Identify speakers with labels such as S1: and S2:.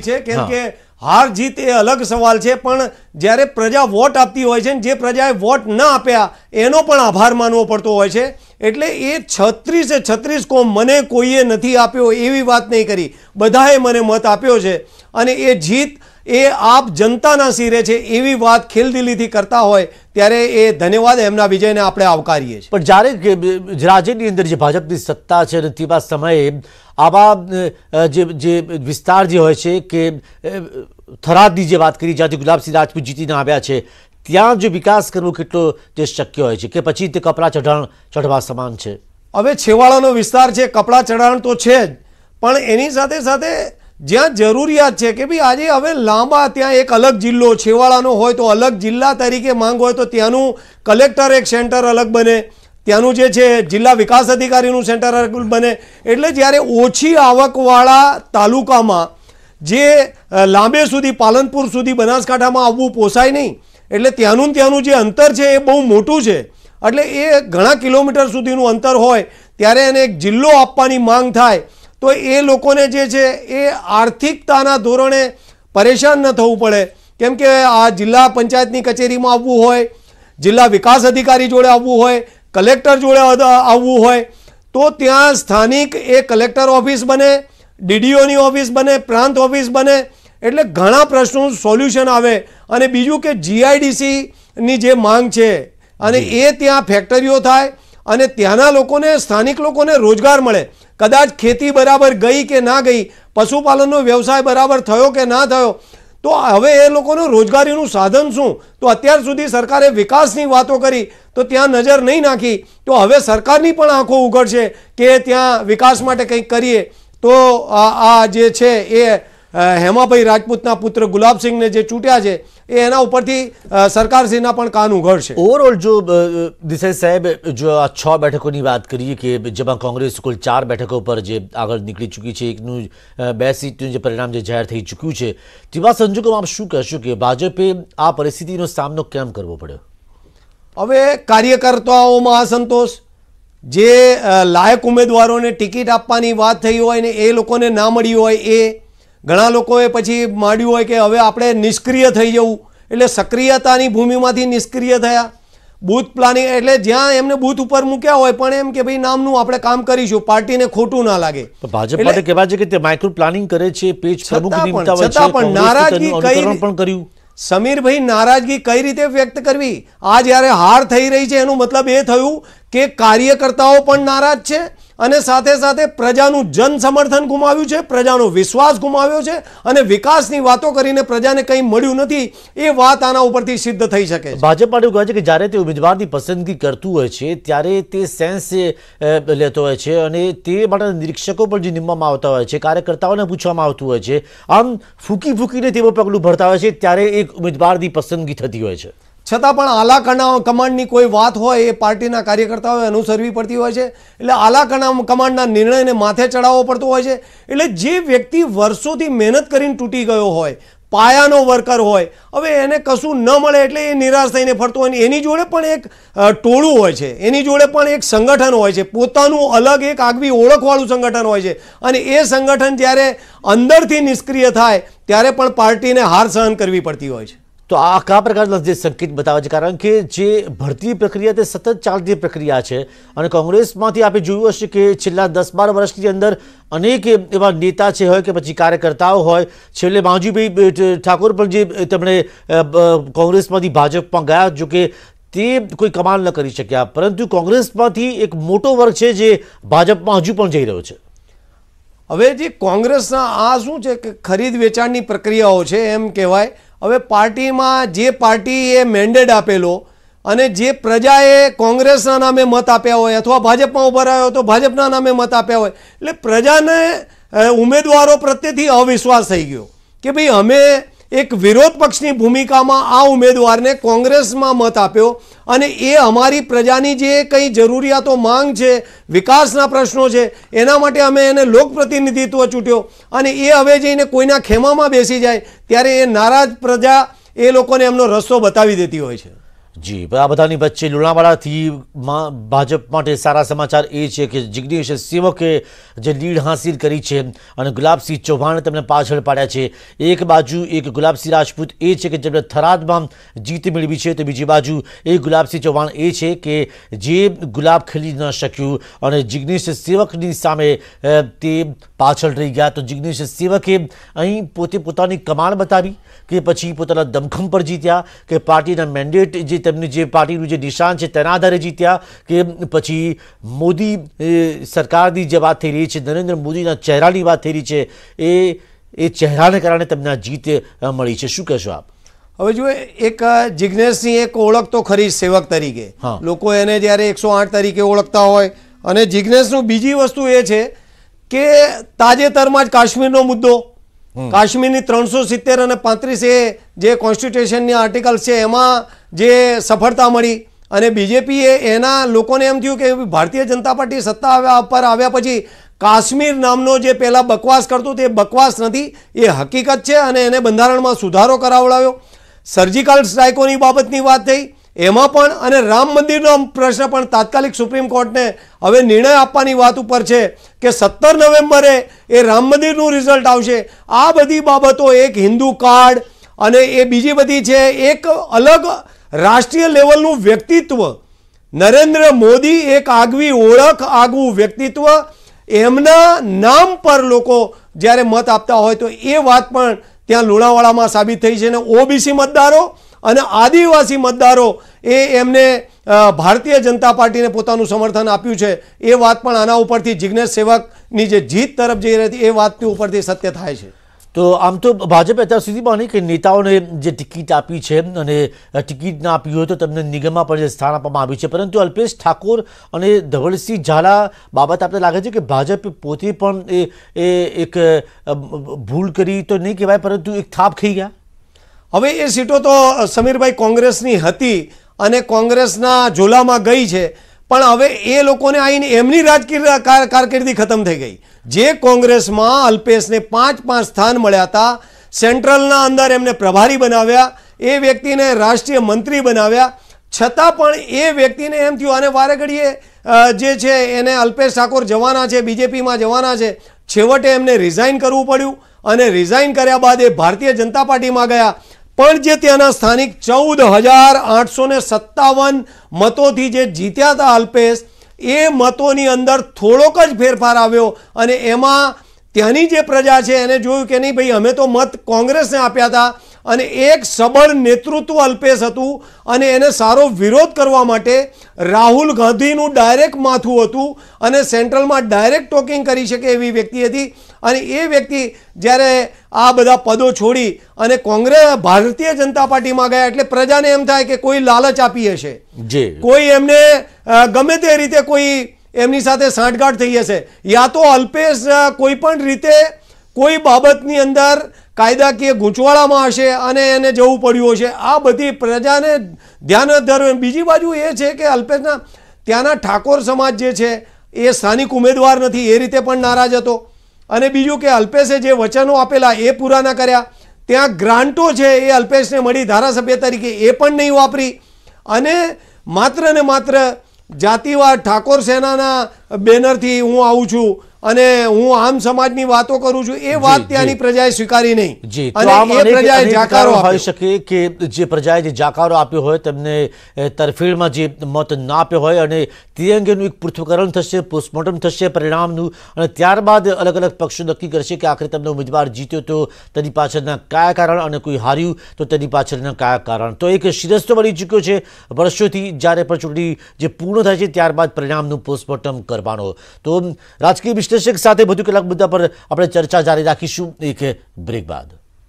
S1: વસ્તી છે કેમ કે હાર જીત એ અલગ સવાલ છે પણ જ્યારે પ્રજા વોટ આપતી હોય છે જે પ્રજાએ વોટ ન આપ્યા એનો પણ આભાર માનવો પડતો હોય છે એટલે એ છત્રીસે છત્રીસ કોમ મને કોઈએ નથી આપ્યો એવી વાત નહીં કરી બધાએ મને મત આપ્યો છે અને એ જીત એ આપ જનતાના શિરે છે એવી વાત ખેલદિલીથી કરતા હોય ત્યારે એ ધન્યવાદ એમના વિજયને આપણે આવકારીએ છીએ પણ જ્યારે રાજ્યની અંદર જે ભાજપની
S2: સત્તા છે અને તેવા સમયે આવા જે જે વિસ્તાર જે હોય છે કે થરાદની જે વાત કરી જ્યાંથી ગુલાબસિંહ રાજપૂત જીતીને આવ્યા છે ત્યાં જે વિકાસ કરવો કેટલો જે શક્ય હોય છે કે પછી તે કપડાં ચઢાણ ચઢવા સમાન છે
S1: હવે છેવાડાનો વિસ્તાર છે કપડાં ચઢાણ તો છે જ પણ એની સાથે સાથે જ્યાં જરૂરિયાત છે કે ભાઈ આજે હવે લાંબા ત્યાં એક અલગ જિલ્લો છેવાડાનો હોય તો અલગ જિલ્લા તરીકે માંગ હોય તો ત્યાંનું કલેક્ટર એક સેન્ટર અલગ બને ત્યાંનું જે છે જિલ્લા વિકાસ અધિકારીનું સેન્ટર અલગ બને એટલે જ્યારે ઓછી આવકવાળા તાલુકામાં જે લાંબે સુધી પાલનપુર સુધી બનાસકાંઠામાં આવવું પોસાય નહીં એટલે ત્યાંનું ત્યાંનું જે અંતર છે એ બહુ મોટું છે એટલે એ ઘણા કિલોમીટર સુધીનું અંતર હોય ત્યારે એને એક જિલ્લો આપવાની માંગ થાય તો એ લોકોને જે છે એ આર્થિકતાના ધોરણે પરેશાન ન થવું પડે કેમ કે આ જિલ્લા પંચાયતની કચેરીમાં આવવું હોય જિલ્લા વિકાસ અધિકારી જોડે આવવું હોય કલેક્ટર જોડે આવવું હોય તો ત્યાં સ્થાનિક એ કલેક્ટર ઓફિસ બને ડીડીઓની ઓફિસ બને પ્રાંત ઓફિસ બને એટલે ઘણા પ્રશ્નો સોલ્યુશન આવે અને બીજું કે જીઆઈડીસીની જે માંગ છે અને એ ત્યાં ફેક્ટરીઓ થાય અને ત્યાંના લોકોને સ્થાનિક લોકોને રોજગાર મળે કદાચ ખેતી બરાબર ગઈ કે ના ગઈ પશુપાલનનો વ્યવસાય બરાબર થયો કે ના થયો તો હવે એ લોકોનું રોજગારીનું સાધન શું તો અત્યાર સુધી સરકારે વિકાસની વાતો કરી તો ત્યાં નજર નહીં નાખી તો હવે સરકારની પણ આંખો ઉઘડશે કે ત્યાં વિકાસ માટે કંઈક કરીએ તો આ જે છે એ હેમાભાઈ રાજપૂતના પુત્ર ગુલાબસિંહને જે ચૂંટ્યા છે એ એના ઉપરથી સરકારશ્રીના પણ કાન ઉઘડશે
S2: ઓવરઓલ જો દિશેશ સાહેબ જો આ છ બેઠકોની વાત કરીએ કે જેમાં કોંગ્રેસ કુલ ચાર બેઠકો પર જે આગળ નીકળી ચૂકી છે એકનું બે સીટનું જે પરિણામ જે જાહેર થઈ ચૂક્યું છે તેવા સંજોગોમાં આપ શું કહેશો કે ભાજપે આ પરિસ્થિતિનો સામનો કેમ કરવો પડ્યો
S1: હવે કાર્યકર્તાઓમાં અસંતોષ જે લાયક ઉમેદવારોને ટિકિટ આપવાની વાત થઈ હોય ને એ લોકોને ના મળી હોય એ ઘણા લોકોએ પછી માંડ્યું હોય કે હવે આપણે નિષ્ક્રિય થઈ જવું એટલે સક્રિયતાની ભૂમિમાંથી નિષ્ક્રિય થયા બૂથ પ્લાનિંગ એટલે જ્યાં એમને બૂથ ઉપર મૂક્યા હોય પણ એમ કે ભાઈ નામનું આપણે કામ કરીશું પાર્ટીને ખોટું ના લાગે
S2: ભાજપ માટે છે કે તે માઇક્રો પ્લાનિંગ કરે છે પેજ પ્રમુખ છતાં પણ નારાજગી કઈ પણ
S1: કર્યું સમીરભાઈ નારાજગી કઈ રીતે વ્યક્ત કરવી આ જ્યારે હાર થઈ રહી છે એનું મતલબ એ થયું કે કાર્યકર્તાઓ પણ નારાજ છે અને સાથે સાથે પ્રજાનું જન સમર્થન ગુમાવ્યું છે પ્રજાનો વિશ્વાસ ગુમાવ્યો છે અને વિકાસની વાતો કરીને પ્રજાને કંઈ મળ્યું નથી એ વાત આના ઉપરથી સિદ્ધ થઈ શકે છે ભાજપ
S2: પાર્ટી કહે છે કે જ્યારે તે ઉમેદવારની પસંદગી કરતું હોય છે ત્યારે તે સેન્સ લેતો હોય છે અને તે માટે નિરીક્ષકો પણ જે નિમવામાં આવતા હોય છે કાર્યકર્તાઓને પૂછવામાં આવતું હોય છે આમ
S1: ફૂકી ફૂકીને તેઓ પગલું ભરતા હોય છે ત્યારે એક ઉમેદવારની પસંદગી થતી હોય છે છતાં પણ આલા કમાન્ડની કોઈ વાત હોય એ પાર્ટીના કાર્યકર્તાઓએ અનુસરવી પડતી હોય છે એટલે આલાકના કમાન્ડના નિર્ણયને માથે ચડાવવો પડતો હોય છે એટલે જે વ્યક્તિ વર્ષોથી મહેનત કરીને તૂટી ગયો હોય પાયાનો વર્કર હોય હવે એને કશું ન મળે એટલે એ નિરાશ થઈને ફરતો હોય એની જોડે પણ એક ટોળું હોય છે એની જોડે પણ એક સંગઠન હોય છે પોતાનું અલગ એક આગવી ઓળખવાળું સંગઠન હોય છે અને એ સંગઠન જ્યારે અંદરથી નિષ્ક્રિય થાય ત્યારે પણ પાર્ટીને હાર સહન કરવી પડતી હોય છે
S2: તો આ કયા પ્રકારના જે સંકેત બતાવે છે કારણ કે જે ભરતી પ્રક્રિયા તે સતત ચાલતી પ્રક્રિયા છે અને કોંગ્રેસમાંથી આપણે જોયું હશે કે છેલ્લા દસ બાર વર્ષની અંદર અનેક એવા નેતા છે હોય કે પછી કાર્યકર્તાઓ હોય છેલ્લે માવજીભાઈ ઠાકોર પણ જે તેમણે કોંગ્રેસમાંથી ભાજપમાં ગયા જો કે તે કોઈ કમાલ ન કરી શક્યા પરંતુ કોંગ્રેસમાંથી એક મોટો વર્ગ છે જે
S1: ભાજપમાં હજુ પણ જઈ રહ્યો છે હવે જે કોંગ્રેસના આ શું છે કે ખરીદ વેચાણની પ્રક્રિયાઓ છે એમ કહેવાય હવે પાર્ટીમાં જે પાર્ટીએ મેન્ડેટ આપેલો અને જે પ્રજાએ કોંગ્રેસના નામે મત આપ્યા હોય અથવા ભાજપમાં ઉભા રહ્યો તો ભાજપના નામે મત આપ્યા હોય એટલે પ્રજાને ઉમેદવારો પ્રત્યેથી અવિશ્વાસ થઈ ગયો કે ભાઈ અમે એક વિરોધ પક્ષની ભૂમિકામાં આ ઉમેદવારને કોંગ્રેસમાં મત આપ્યો અને એ અમારી પ્રજાની જે કંઈ જરૂરિયાતો માંગ છે વિકાસના પ્રશ્નો છે એના માટે અમે એને લોકપ્રતિનિધિત્વ ચૂંટ્યો અને એ હવે જઈને કોઈના ખેમામાં બેસી જાય ત્યારે એ નારાજ પ્રજા એ લોકોને એમનો રસ્તો બતાવી દેતી હોય છે
S2: જી આ બધાની વચ્ચે લુણાવાડાથી ભાજપ માટે સારા સમાચાર એ છે કે જિગ્નેશ સેવકે જે લીડ હાંસિલ કરી છે અને ગુલાબસિંહ ચૌહાણ તેમને પાછળ પાડ્યા છે એક બાજુ એક ગુલાબસિંહ રાજપૂત એ છે કે જેમણે થરાદમાં જીત મેળવી છે તો બીજી બાજુ એ ગુલાબસિંહ ચૌહાણ એ છે કે જે ગુલાબ ખેલી ન શક્યું અને જિગ્નેશ સેવકની સામે તે પાછળ રહી ગયા તો જિગ્નેશ સેવકે અહીં પોતે પોતાની કમાણ બતાવી કે પછી પોતાના દમખમ પર જીત્યા કે પાર્ટીના મેન્ડેટ જે તેમની જે પાર્ટીનું જે નિશાન છે તેના આધારે જીત્યા કે પછી મોદી સરકારની જે વાત થઈ રહી છે નરેન્દ્ર મોદીના ચહેરાની વાત થઈ રહી છે એ એ ચહેરાને કારણે તેમને જીત મળી છે શું કહેશો આપ
S1: હવે જો એક જિજ્ઞેશની એક ઓળખ તો ખરી સેવક તરીકે લોકો એને જ્યારે એકસો તરીકે ઓળખતા હોય અને જિજ્ઞેશનું બીજી વસ્તુ એ છે કે તાજેતરમાં જ કાશ્મીરનો મુદ્દો કાશ્મીરની ત્રણસો સિત્તેર અને પાંત્રીસ એ જે કોન્સ્ટિટ્યુશનની આર્ટિકલ છે એમાં જે સફળતા મળી અને બીજેપીએ એના લોકોને એમ થયું કે ભારતીય જનતા પાર્ટી સત્તા આવ્યા પર આવ્યા પછી કાશ્મીર નામનો જે પહેલાં બકવાસ કરતો તે બકવાસ નથી એ હકીકત છે અને એને બંધારણમાં સુધારો કરાવડાવ્યો સર્જિકલ સ્ટ્રાઇકોની બાબતની વાત થઈ એમાં પણ અને રામ મંદિરનો પ્રશ્ન પણ તાત્કાલિક સુપ્રીમ કોર્ટને હવે નિર્ણય આપવાની વાત ઉપર છે કે સત્તર નવેમ્બરે એ રામ મંદિરનું રિઝલ્ટ આવશે આ બધી બાબતો એક હિન્દુ કાર્ડ અને એ બીજી બધી છે એક અલગ રાષ્ટ્રીય લેવલનું વ્યક્તિત્વ નરેન્દ્ર મોદી એક આગવી ઓળખ આગવું વ્યક્તિત્વ એમના નામ પર લોકો જ્યારે મત આપતા હોય તો એ વાત પણ ત્યાં લુણાવાડામાં સાબિત થઈ છે અને ઓબીસી મતદારો અને આદિવાસી મતદારો એ એમને ભારતીય જનતા પાર્ટીને પોતાનું સમર્થન આપ્યું છે એ વાત પણ આના ઉપરથી જિજ્ઞેશ સેવકની જે જીત તરફ જઈ રહી હતી એ વાતની ઉપરથી સત્ય થાય છે તો આમ તો
S2: ભાજપે અત્યાર સુધીમાં કે નેતાઓને જે ટિકિટ આપી છે અને ટિકિટ ના આપી હોય તો તમને નિગમમાં પણ સ્થાન આપવામાં આવ્યું છે પરંતુ અલ્પેશ ઠાકોર અને ધવલસિંહ ઝાલા બાબત આપણે લાગે છે કે ભાજપે પોતે પણ એ એક ભૂલ કરી તો નહીં કહેવાય
S1: પરંતુ એક થાપ ખાઈ ગયા હવે એ સીટો તો સમીરભાઈ કોંગ્રેસની હતી અને કોંગ્રેસના ઝોલામાં ગઈ છે પણ હવે એ લોકોને આવીને એમની રાજકીય કારકિર્દી ખતમ થઈ ગઈ જે કોંગ્રેસમાં અલ્પેશને પાંચ પાંચ સ્થાન મળ્યા હતા સેન્ટ્રલના અંદર એમને પ્રભારી બનાવ્યા એ વ્યક્તિને રાષ્ટ્રીય મંત્રી બનાવ્યા છતાં પણ એ વ્યક્તિને એમ થયું અને વારે ઘડીએ જે છે એને અલ્પેશ ઠાકોર જવાના છે બીજેપીમાં જવાના છે છેવટે એમને રિઝાઇન કરવું પડ્યું અને રિઝાઇન કર્યા બાદ એ ભારતીય જનતા પાર્ટીમાં ગયા પણ જે ત્યાંના સ્થાનિક ચૌદ હજાર આઠસો ને સત્તાવન મતોથી જે જીત્યા હતા અલ્પેશ એ મતોની અંદર થોડોક જ ફેરફાર આવ્યો અને એમાં ત્યાંની જે પ્રજા છે એને જોયું કે નહીં ભાઈ અમે તો મત કોંગ્રેસને આપ્યા હતા અને એક સબળ નેતૃત્વ અલ્પેશ હતું અને એને સારો વિરોધ કરવા માટે રાહુલ ગાંધીનું ડાયરેક્ટ માથું હતું અને સેન્ટ્રલમાં ડાયરેક્ટ ટોકિંગ કરી શકે એવી વ્યક્તિ હતી અને એ વ્યક્તિ જ્યારે આ બધા પદો છોડી અને કોંગ્રેસ ભારતીય જનતા પાર્ટીમાં ગયા એટલે પ્રજાને એમ થાય કે કોઈ લાલચ આપી હશે કોઈ એમને ગમે તે રીતે કોઈ એમની સાથે સાંઠગાંઠ થઈ હશે યા તો અલ્પેશ કોઈ પણ રીતે કોઈ બાબતની અંદર કાયદાકીય ગૂંચવાળામાં હશે અને એને જવું પડ્યું હશે આ બધી પ્રજાને ધ્યાન ધરવું બીજી બાજુ એ છે કે અલ્પેશના ત્યાંના ઠાકોર સમાજ જે છે એ સ્થાનિક ઉમેદવાર નથી એ રીતે પણ નારાજ હતો અને બીજું કે અલ્પેશે જે વચનો આપેલા એ પૂરા ન કર્યા ત્યાં ગ્રાન્ટો છે એ અલ્પેશને મળી ધારાસભ્ય તરીકે એ પણ નહીં વાપરી અને માત્ર ને માત્ર જાતિવાદ ઠાકોર સેનાના બેનરથી હું આવું છું અને હું આમ સમાજની વાતો કરું છું એ વાત ત્યાંની પ્રજાએ સ્વીકારી નહીં અને એ પ્રજાએ જાકારો હોઈ
S2: શકે કે જે પ્રજાએ જે જાકારો આપ્યો હોય તેમને તરફેણમાં જે મત ના આપ્યો હોય અને તે અંગેનું એક પૃથ્થકરણ થશે પોસ્ટમોર્ટમ થશે પરિણામનું અને ત્યારબાદ અલગ અલગ પક્ષો નક્કી કરશે કે આખરે તમને ઉમેદવાર જીત્યો તો તેની પાછળના કયા કારણ અને કોઈ હાર્યું તો તેની પાછળના કયા કારણ તો એક શિરસ્તો બની ચૂક્યો છે વર્ષોથી જ્યારે પણ ચૂંટણી જે પૂર્ણ થાય છે ત્યારબાદ પરિણામનું પોસ્ટમોર્ટમ કરે કરવાનો તો રાજકીય વિશ્લેષક સાથે વધુ કેટલાક મુદ્દા પર આપણે ચર્ચા જારી રાખીશું એક બ્રેક બાદ